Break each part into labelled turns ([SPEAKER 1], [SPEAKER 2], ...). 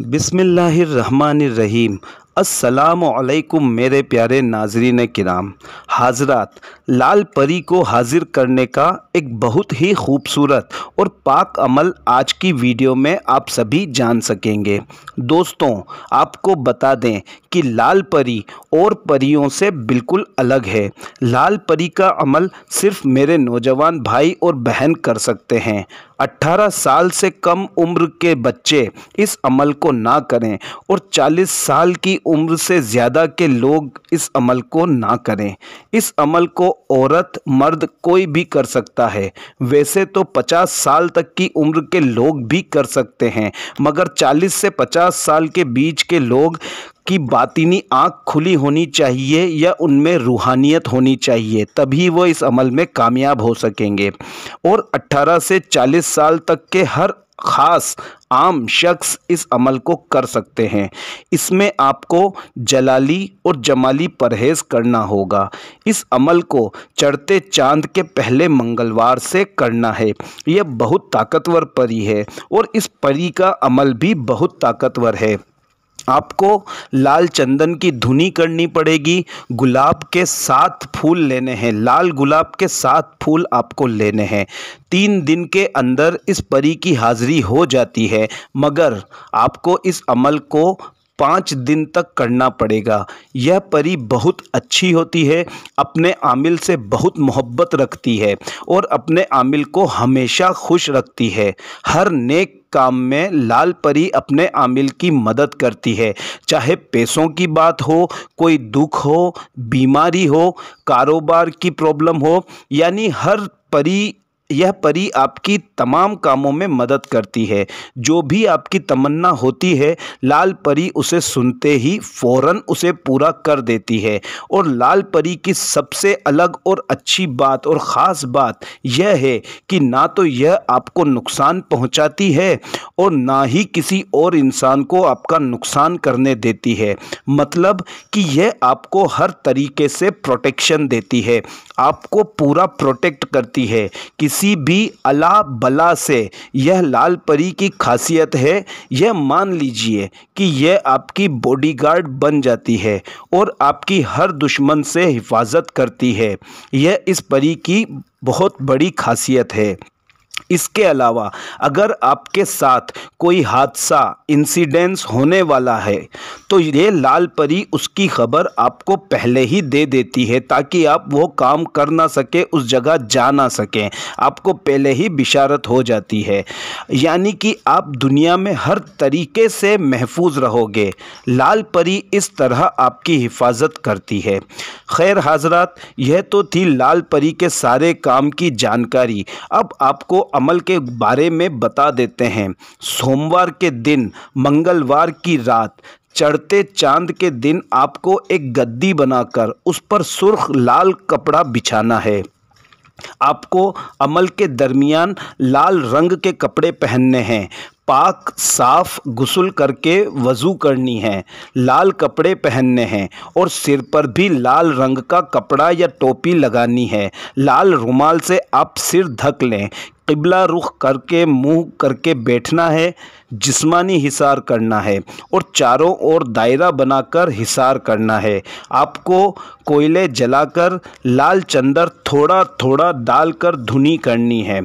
[SPEAKER 1] बिसमीम असलकुम मेरे प्यारे नाजरीन किराम हाजरात लाल परी को हाजिर करने का एक बहुत ही खूबसूरत और पाक अमल आज की वीडियो में आप सभी जान सकेंगे दोस्तों आपको बता दें कि लाल परी और परियों से बिल्कुल अलग है लाल परी का अमल सिर्फ़ मेरे नौजवान भाई और बहन कर सकते हैं 18 साल से कम उम्र के बच्चे इस अमल को ना करें और 40 साल की उम्र से ज़्यादा के लोग इस अमल को ना करें इस अमल को औरत मर्द कोई भी कर सकता है वैसे तो 50 साल तक की उम्र के लोग भी कर सकते हैं मगर 40 से 50 साल के बीच के लोग की बातिनी आँख खुली होनी चाहिए या उनमें रूहानियत होनी चाहिए तभी वो इस अमल में कामयाब हो सकेंगे और 18 से 40 साल तक के हर ख़ास आम शख्स इस अमल को कर सकते हैं इसमें आपको जलाली और जमाली परहेज़ करना होगा इस अमल को चढ़ते चांद के पहले मंगलवार से करना है यह बहुत ताकतवर परी है और इस परी का अमल भी बहुत ताकतवर है आपको लाल चंदन की धुनी करनी पड़ेगी गुलाब के सात फूल लेने हैं लाल गुलाब के सात फूल आपको लेने हैं तीन दिन के अंदर इस परी की हाजिरी हो जाती है मगर आपको इस अमल को पाँच दिन तक करना पड़ेगा यह परी बहुत अच्छी होती है अपने आमिल से बहुत मोहब्बत रखती है और अपने आमिल को हमेशा खुश रखती है हर नेक काम में लाल परी अपने आमिल की मदद करती है चाहे पैसों की बात हो कोई दुख हो बीमारी हो कारोबार की प्रॉब्लम हो यानी हर परी यह परी आपकी तमाम कामों में मदद करती है जो भी आपकी तमन्ना होती है लाल परी उसे सुनते ही फौरन उसे पूरा कर देती है और लाल परी की सबसे अलग और अच्छी बात और ख़ास बात यह है कि ना तो यह आपको नुकसान पहुंचाती है और ना ही किसी और इंसान को आपका नुकसान करने देती है मतलब कि यह आपको हर तरीके से प्रोटेक्शन देती है आपको पूरा प्रोटेक्ट करती है किसी किसी भी अला बला से यह लाल परी की खासियत है यह मान लीजिए कि यह आपकी बॉडीगार्ड बन जाती है और आपकी हर दुश्मन से हिफाजत करती है यह इस परी की बहुत बड़ी खासियत है इसके अलावा अगर आपके साथ कोई हादसा इंसिडेंस होने वाला है तो ये लाल परी उसकी खबर आपको पहले ही दे देती है ताकि आप वो काम कर ना सके उस जगह जा ना सकें आपको पहले ही बिशारत हो जाती है यानी कि आप दुनिया में हर तरीके से महफूज रहोगे लाल परी इस तरह आपकी हिफाजत करती है खैर हाजरात यह तो थी लाल परी के सारे काम की जानकारी अब आपको अमल के बारे में बता देते हैं सोमवार के दिन मंगलवार की रात चढ़ते चांद के दिन आपको एक गद्दी बनाकर उस पर सुर्ख लाल कपड़ा बिछाना है आपको अमल के दरमियान लाल रंग के कपड़े पहनने हैं पाक साफ गुसल करके वज़ू करनी है लाल कपड़े पहनने हैं और सिर पर भी लाल रंग का कपड़ा या टोपी लगानी है लाल रुमाल से आप सिर ढक लें क़िबला रुख करके मुँह करके बैठना है जिस्मानी हिसार करना है और चारों ओर दायरा बनाकर हिसार करना है आपको कोयले जलाकर लाल चंदर थोड़ा थोड़ा डालकर धुनी करनी है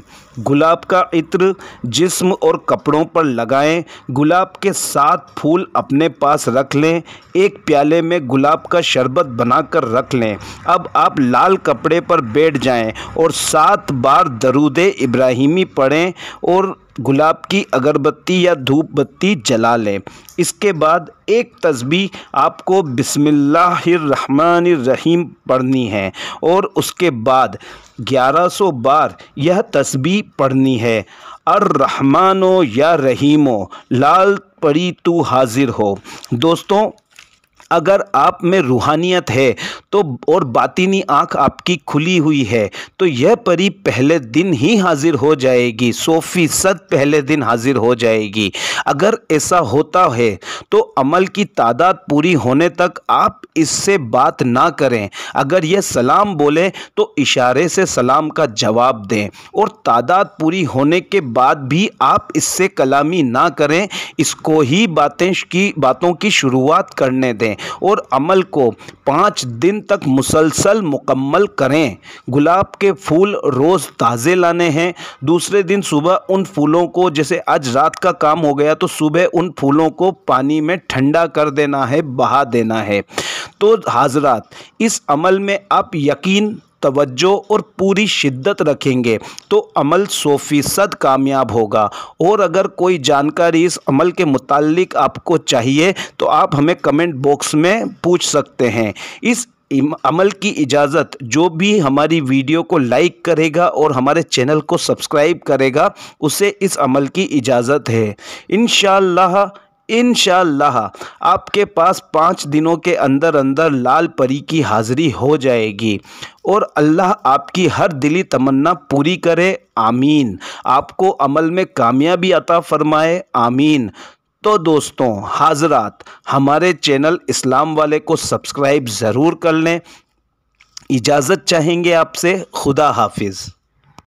[SPEAKER 1] गुलाब का इत्र जिस्म और कपड़ों पर लगाएं गुलाब के सात फूल अपने पास रख लें एक प्याले में गुलाब का शरबत बनाकर रख लें अब आप लाल कपड़े पर बैठ जाएं और सात बार दरूद इब्राहिमी पढ़ें और गुलाब की अगरबत्ती या धूप बत्ती जला लें इसके बाद एक तस्बी आपको बिसमीम पढ़नी है और उसके बाद 1100 बार यह तस्बी पढ़नी है अर रहमानो या रहीमो लाल पड़ी तू हाजिर हो दोस्तों अगर आप में रूहानियत है तो और बातिनी आँख आपकी खुली हुई है तो यह परी पहले दिन ही हाजिर हो जाएगी सौ फीसद पहले दिन हाजिर हो जाएगी अगर ऐसा होता है तो अमल की तादाद पूरी होने तक आप इससे बात ना करें अगर यह सलाम बोले तो इशारे से सलाम का जवाब दें और तादाद पूरी होने के बाद भी आप इससे कलामी ना करें इसको ही बातें की बातों की शुरुआत करने दें और अमल को पाँच दिन तक मुसलसल मुकम्मल करें गुलाब के फूल रोज़ ताज़े लाने हैं दूसरे दिन सुबह उन फूलों को जैसे आज रात का काम हो गया तो सुबह उन फूलों को पानी में ठंडा कर देना है बहा देना है तो हाजरात इस अमल में आप यकीन तवज्जो और पूरी शिद्दत रखेंगे तो अमल सौ फ़ीसद कामयाब होगा और अगर कोई जानकारी इस अमल के मुतालिक आपको चाहिए तो आप हमें कमेंट बॉक्स में पूछ सकते हैं इस अमल की इजाज़त जो भी हमारी वीडियो को लाइक करेगा और हमारे चैनल को सब्सक्राइब करेगा उसे इस अमल की इजाज़त है इन इन आपके पास पाँच दिनों के अंदर अंदर लाल परी की हाज़िरी हो जाएगी और अल्लाह आपकी हर दिली तमन्ना पूरी करे आमीन आपको अमल में कामयाबी अता फरमाए आमीन तो दोस्तों हाजरात हमारे चैनल इस्लाम वाले को सब्सक्राइब ज़रूर कर लें इजाज़त चाहेंगे आपसे खुदा हाफिज़